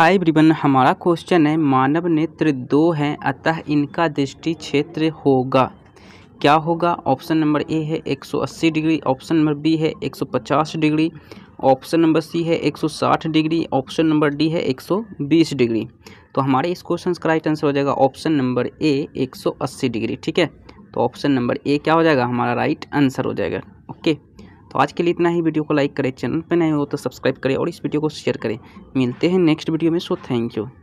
हाय ब्रिबन हमारा क्वेश्चन है मानव नेत्र दो हैं अतः इनका दृष्टि क्षेत्र होगा क्या होगा ऑप्शन नंबर ए है 180 डिग्री ऑप्शन नंबर बी है 150 डिग्री ऑप्शन नंबर सी है 160 डिग्री ऑप्शन नंबर डी है 120 डिग्री तो हमारे इस क्वेश्चन का राइट आंसर हो जाएगा ऑप्शन नंबर ए 180 डिग्री ठीक है तो ऑप्शन नंबर ए क्या हो जाएगा हमारा राइट आंसर हो जाएगा तो आज के लिए इतना ही वीडियो को लाइक करें चैनल पर नए हो तो सब्सक्राइब करें और इस वीडियो को शेयर करें मिलते हैं नेक्स्ट वीडियो में सो थैंक यू